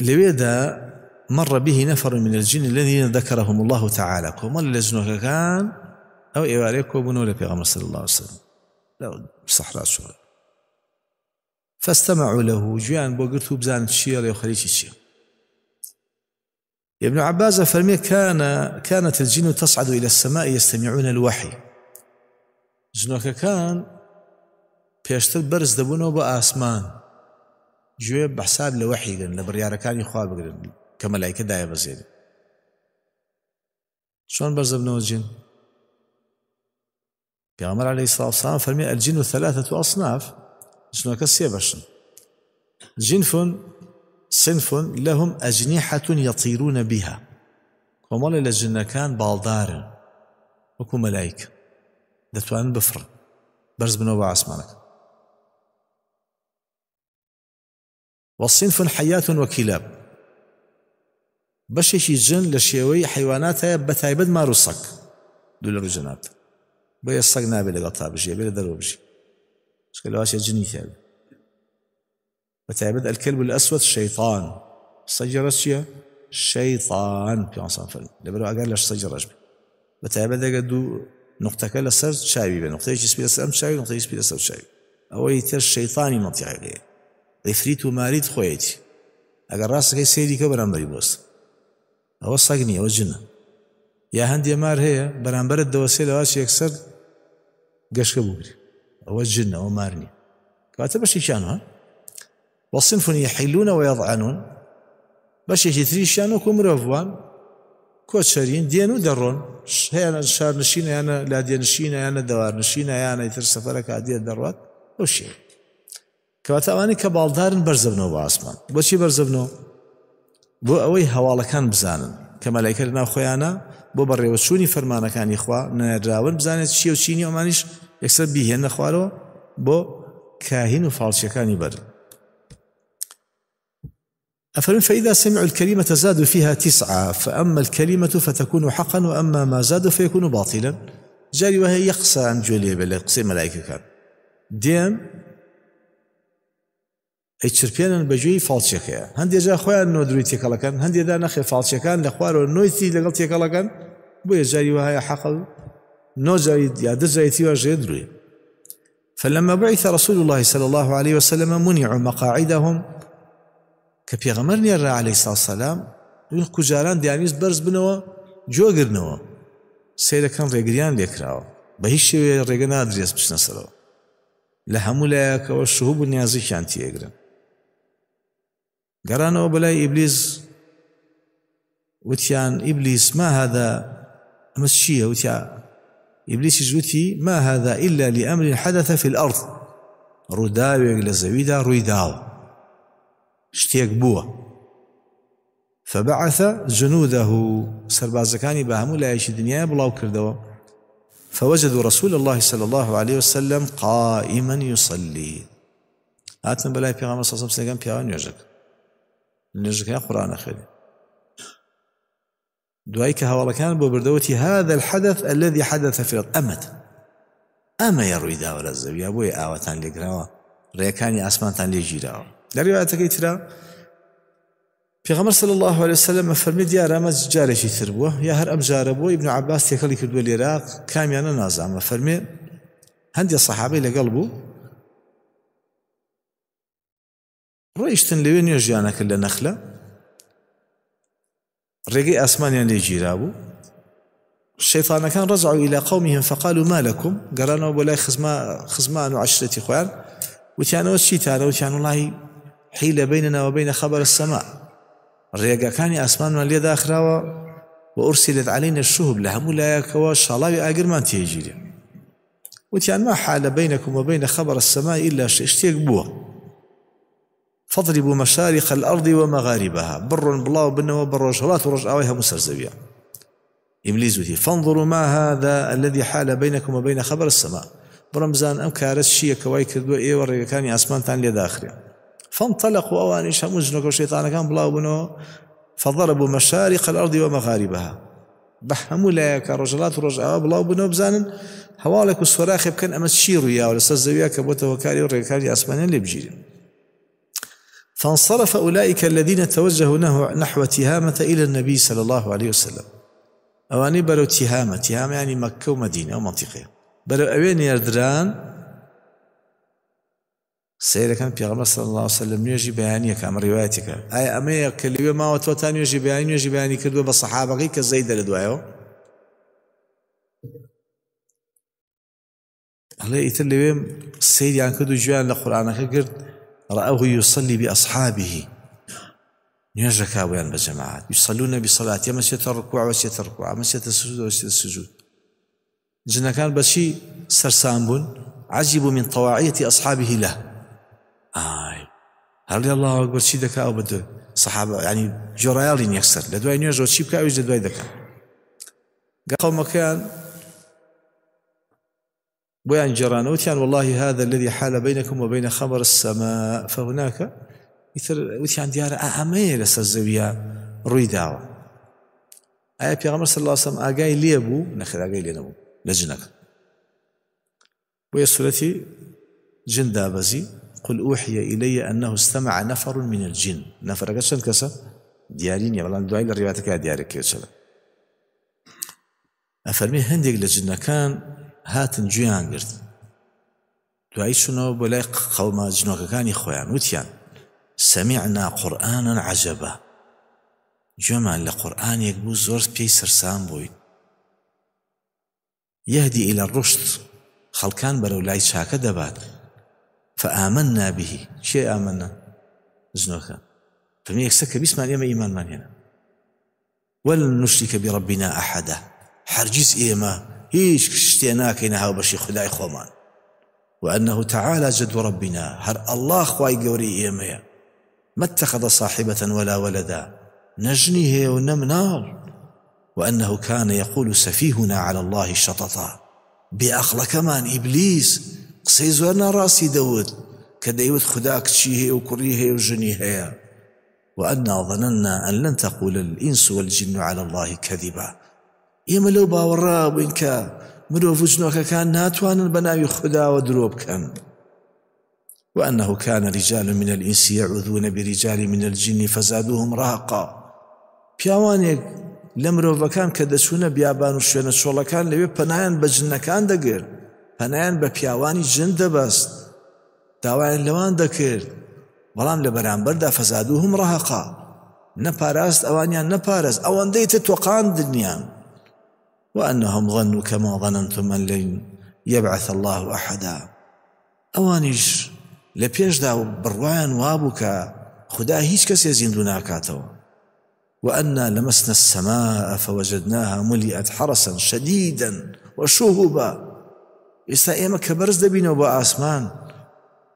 لبيدا مر به نفر من الجن الذين ذكرهم الله تعالى كما لجنه كان أو إيواليكو بنو لبيغمبر صلى الله عليه وسلم لو صحراء سورة فاستمعوا له جيان بوغرتو بزان الشير يخليك الشير ابن عباس فرمي كان كانت الجن تصعد إلى السماء يستمعون الوحي جنوك كان بيشتر برز دبونو بأسمان گوێ بەحساب لە وەحیگرن لە بڕیارەکانی خوا بگرن کە مەلایکە دایە بەزێن چۆن بەرزەبنەوە جین پێغەمبەر عەلەیهی سڵاوسەلام فەرمی ئەلجین و ثەلاثەة ئەصناف جنەکە سێ بەشن جنف صنف لهم أجنحة يطيرون بها کۆمەڵێ لە جنەکان باڵدارن وەکو مەلایک دەتوانن بفرن بەرز بنەوە بە ئاسمانەکە والصنف حياة وكلاب بشيش جن لشيوي حيوانات بتاي بد ما رصك دول رجنات بيصق نابي لقطع بجي بلا دروب جي شكلوا هاش جني ثاب بتاي الكلب الأسود شيطان صجر شيا شيطان في عصام فلم لبرو أقال لش صجر رجب بتاي بد قدو نقطة كلا سر شايبي بنقطة يجي سبيل سر شايبي نقطة يجي سبيل سر شايبي أو يتر الشيطاني منطقة عليه عفريت وماريت خويتي اگر راسك سيدي كبران بري بوست او ساقني او جنة يا هند يا مار هي بران برد دواسي لواسي اكسر قشق بوغري او جنة او مارني كواتا باش يشانو وصنف يحلون ويضعنون باش يشتري شانو كم رفوان كوتشارين دينو درون هي انا شار نشينا انا لا دين نشينا انا دوار نشينا انا يتر سفرك عادية دروات او شيء کەواتە ئەوانەی کە باڵدارن بەرزەبنەوە بە ئاسمان بۆچی بەرزەبنەوە بۆ ئەوەی هەواڵەکان بزانن کە مەلایکە لەناو خۆیانە بۆ بەڕێوەچوونی فەرمانەکانی خوا نەراون بزانێت چی و چینی ئەمانیش یەکسەر بیهێنە نخوارو بۆ کاهین و فالچیەکانی بەر أفرم فإذا سمعوا الكلمة زادوا فيها تسعة فأما الكلمة فتكون حقا وأما ما زادوا فيكون باطلا جاري وهي يقصى عن جولي بالقصي ملائكة كان ديم ئەچرپێنن بەجوێی فالچەکەەیە هەندێجا خۆیان نۆدروی تێکەڵەکەن هەندێدا نەخێ فالچەکان لە خوارەوە نوۆیتی لەگەڵ تێکەڵەکەن بۆ ێژاری وهەیە حەقل نۆجاری یا دەزایەتی واژێ دروی فلما بعث رسول الله صلى الله عليه وسلم منع مقاعدهم کە پێغەمەر نێرە عليهەی ساسەلام کوجاران دیانیست بەرز بنەوە جۆگرنەوە سیرەکەم ڕێگریان لێکراوە بە هیچ شێوێ ڕێگە نادرێست بچنەسەرەوە لە هەموو لایەکەوە شووب و نیازییان تێگرن قرانا بلاي إبليس وتيان إبليس ما هذا مسشية وتيا إبليس جوتي ما هذا إلا لأمر حدث في الأرض ڕووداوێک لە زويدا ڕوویداوە اشتيك بوه فبعث جنوده سربازەکانی بە لا يعيش الدنيا بلاو كردو فوجدوا رسول الله صلى الله عليه وسلم قائما يصلي آتنا بلاي پیغمبر صلى الله عليه وسلم پیاوان نوێژەکە قورآە خەری دوای کە هەواڵەکان بۆ بردەوەتی هذا الحدث الذي حدث في القمت ئەمە یە ڕووی داوەرە زەویە بۆی ئاوەتان لێگراوە ڕێەکانی ئاسمانتان لێگیراوە لە ڕێواتەکەی في پێغەمبەر صلى الله عليه وسلم فرمي ديار ئەمە جاري تر تربوه يا هر أم جارە ابن عباس تێکەڵی کردووە لێرە کامیانە نازع ما فرمي هندي الصحابي لقلبه ڕۆیشتن لەوێ نوێ ژیانە کرد لە نەخلە ڕێگەی ئاسمانیان لێگیرا بوو شەیفانەکان ڕزعوا إلى قومهم فقالوا ما لكم گەڕانەوە بۆ خزمان و عشرەتی خۆیان وتیانەوە چیتانە وتیان وڵی بيننا بیننا وبين خبر السماء ڕێگەکانی ئاسمانمان لێداخراوە وأرسلت علينا الشهب لهمو لا يكوا شلاوي ما تيجيري وتيان ما حال بينكم وبين خبر السماء إلا شيء بوه فاضربوا مشارق الأرض ومغاربها بر بلاو وبر بر ورجع ورجعوها مسرزوية إبليس وتي فانظروا ما هذا الذي حال بينكم وبين خبر السماء برمزان أم كارس شيء كواي كردوا إيه كان أسمان تان لداخريا فانطلقوا أوانيش هموزنك وشيطان كان بلاو بنوا فضربوا مشارق الأرض ومغاربها بحمو لا كرجلات ورجع بلاو بنوا بزان هوالك وسوراخ بكن أمس شيرو يا ولا سزويا كبوتا وكاري كان أسمان اللي بجيرين فانصرف أولئك الذين توجهوا نحو تهامة إلى النبي صلى الله عليه وسلم أواني بلو تهامة تهامة يعني مكة ومدينة ومنطقة بلو أوين يردران كان پیاغمە صلى الله وسلم نوێژی بەیانیەکە ئەم روايتك أي ئەمەیە کە ما ماوە تۆ تا نوێژی بەیان نوێژی بەیانی کردووە بە سەحابەکەی کە زەی دەرە دوایەوە ئەڵێ ئیتر لەوێ سەیریان کرد رأوه يصلي بأصحابه نيجا ويان بجماعات يصلون بصلاة يا مسجد الركوع وسيت الركوع مسجد السجود وسيت السجود جنا كان بشي سرسامبون عجبوا من طواعية أصحابه له آي آه. هل الله أكبر شي دكا أو بده صحابة يعني جرايالين يكسر لدواي نيجا وشي بكا ويجد دكا قال قوم كان بيان جران وتيان والله هذا الذي حال بينكم وبين خمر السماء فهناك مثل وتيان ديار أعمال آه، سزويا روي داوا آية غمر صلى الله عليه وسلم آقاي ليبو نخل آقاي لينبو لجنك ويا سورة جن دابزي قل أوحي إلي أنه استمع نفر من الجن نفر أقشن كسا ديارين يا بلان دعي لريواتك ديارك كيوتشلا أفرمي هنديك لجنة كان هاتن گویان گرت دوایی چونەوە بۆ لای قەڵما خویان و تیان سەمیعنا قرآن عجبا گوێمان لقرآن یک بو زۆر پی سرسان بوید یهدی الى الرشد خلکان برو لای چاکە دەبات فەئامن نابیهی چێ ئامەە زنۆکە فەرمی یەکسە کە بیسمان ئێمە ئیمانمان هێنا وەل نوشتیکە بیڕبینا احدا هەرگیز ئێمە هیچ شتێ ناکەینە هاوبەشی خداي خومان وأنه تعالى جد ربنا هر الله خواي قوري إيميا ما اتخذ صاحبة ولا ولدا نجنيه ونم نار وأنه كان يقول سفيهنا على الله شططا بأخلا كمان إبليس قصيز زورنا راسي داود كديوت خداك تشيه وكريه وجنيه وأنا ظننا أن لن تقول الإنس والجن على الله كذبا ئێمە لەو باوەڕا بووین کە مرۆڤ ژنۆکەکان ناتوانن بە ناوی خداوە درۆ بکەن وأنه كان رجال من الإنس يعوذون برجال من الجن فزادوهم رهقا پیاوانێک لە مرۆڤەکان کە دەچوونە بیابان و شوێنە چۆڵەکان لەوێ پەنایان بە جنەکان دەگرت پەنایان بە پیاوانی جن دەبەست داوایان لەوان دەکرد بەڵام لە بەرامبەردا فەزاد و هم ڕەهقا نەپاراست ئەوانیان نەپارست ئەوەندەی تە تۆقان دنیایان وأنهم ظنوا كما ظننتم أن لن يبعث الله أحدا أوانيش لبيش داو بروان وابوكا خدا هيش كسي زين وأنا لمسنا السماء فوجدناها ملئت حرسا شديدا وشهبا ئێستا كبرز دبين وبا آسمان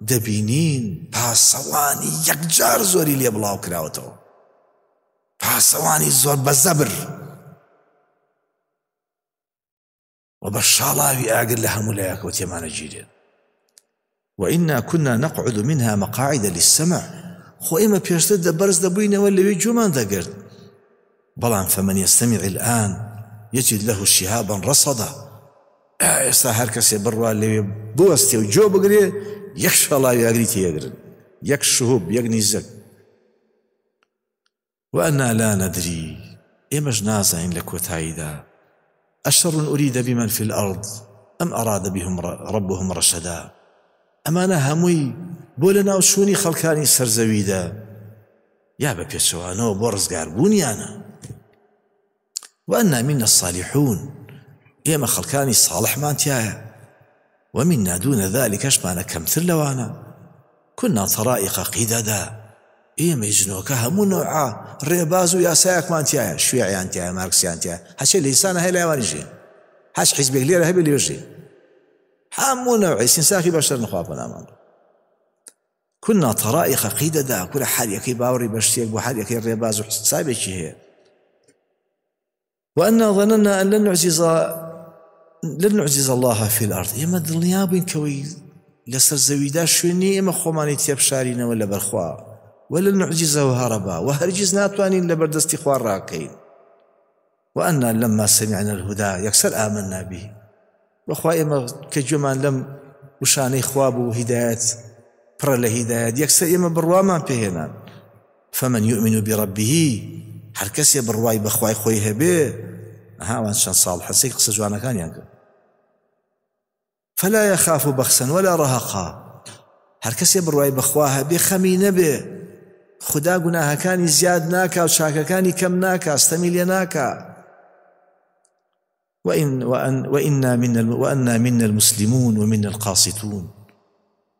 دبينين باسواني يكجار زوري ليبلاو كراوتو باسواني زور بزبر و بە لها ملاك لە هەموو وإنا كنا نقعد منها مقاعد للسمع خو إما بيشتد برز دبوين واللي جمان دقرد بلان فمن يستمع الآن يجد له شهابا رصدا ئێستا آه، هركس بروا اللي لەوێ وجو بقري يكشف الله یەک شەڵاوی ئەگریتی یەگرن یەک شوب وأنا لا ندري ئێمەش نازانین إن لكوتايدا أشر أريد بمن في الأرض أم أراد بهم ربهم رشدا ئەمانە هموي بولنا وشوني خلقاني سرزويدا يا بابي بە پێچوانەوە قاربوني أنا وأنا منا الصالحون يا ئێمە خەڵکانی ساڵحمان تایە ومنا دون ذلك أشبانا كمثل لوانا كنا طرائق قيددا ئێمە إيه ژنەوەکە هەموو نەوعا آه. ڕێباز و یاسایەکمان تایە شوێیان تایە مارکسیان هاي هەچێ لەسانە هاش لایوانژێ هەش حیزبێک لێرە هەبێ لێژێ هەموو نەوعی سینساخی بەشتر نخوا بەنامان كنا طرائق قيددا كل حال يكي باوري بشتيك وحال يكي الريباز وحسابك هي وأنا ظننا أن لن نعجز لن نعجز الله في الأرض يما دنيا بين كوي لسر زويدا شويني إما خوماني تيب شارينا ولا برخواه ولا المعجزة وهربا وهرجز إلا لبردستي خوار راكين وأنا لما سمعنا الهدى يكسر آمنا به وأخوائي ما كجمان لم وشان خواب وهداية برا لهداية يكسر إما برواما بهنا فمن يؤمن بربه هر کسی برواي بخواي خويها به ها وان شان صالح سي قصه جوانا كان يعني فلا يخاف بخسا ولا رهقا هر کسی برواي بخمين به خمي خدا گوناهەکانی زیاد ناکا و چاکەکانی کم ناکا ستەمی ناکا وإن وأن وإنا منا وأنا منا المسلمون ومنا القاسطون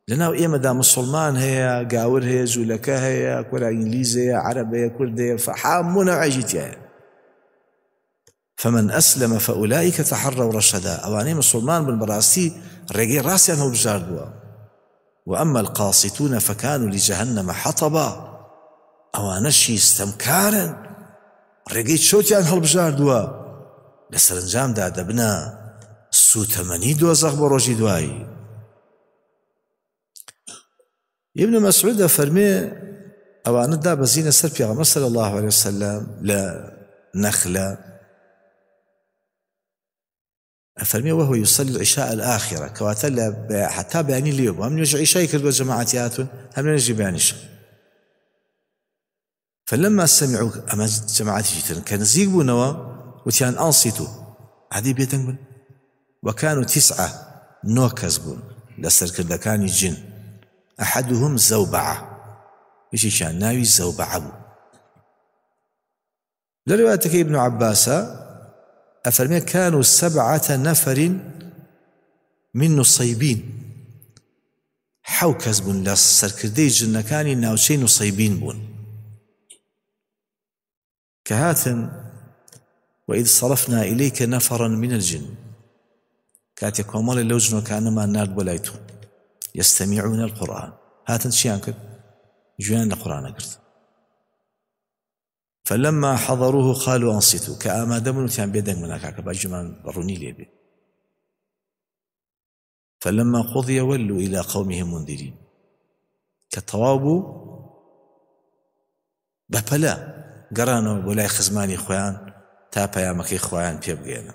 ایم ئێمەدا مسلمان هیا گاور هەیە زوولەکە هەیە کۆرا ئینگلیزەیە عربەیە فحام فحامون عجیتیە فمن أسلم فأولئك تحروا رشدا أواني مسلمان بالبراستي رقي راسي أنه بجاردوا وأما القاسطون فكانوا لجهنم حطبا ئەوانەشی ستەمکارن ڕێگەی چۆتیان هەڵبژاردووە لە سەرنجامدا دەبنە سوتەمەنی دۆزەخ بۆ ڕۆژی دوایی ابن مەسعود دەفەرمێ ئەوانە دابەزینە سەر پیاغەمە سەر الله عليه وسلم لە نەخلە ئەفەرمی وهو يصلي العشاء الآخرة كواتا حتى بياني اليوم هم نجي عشاء كردوا جماعات هاتون هم نجي بيانيش فلما سمعوا أما جماعات جيتن كان زيبو نوا وتيان أنصتوا هذه بيتن وكانوا تسعة نو كزبون لسر كان الجن أحدهم زوبعة إيش كان ناوي زوبعة بو ابن عباس أفرمي كانوا سبعة نفر من نصيبين حو كزبون لسر كردي جن كان ناوشين نصيبين بون كهاتن وإذ صرفنا إليك نفرا من الجن كاتي كومالي لوجن وكانما نارد بولايتو يستمعون القرآن هاتن شيان كد جوان القرآن كرت فلما حضروه قالوا أنصتوا كأما دمنوا تيان بيدن مناكاك باجمان بروني ليبي فلما قضي ولوا إلى قومهم منذرين كالطواب بفلا گەڕانەوە بۆ لای خزمانی خۆیان تا پەیامەکەی خۆیان پێ بگێنە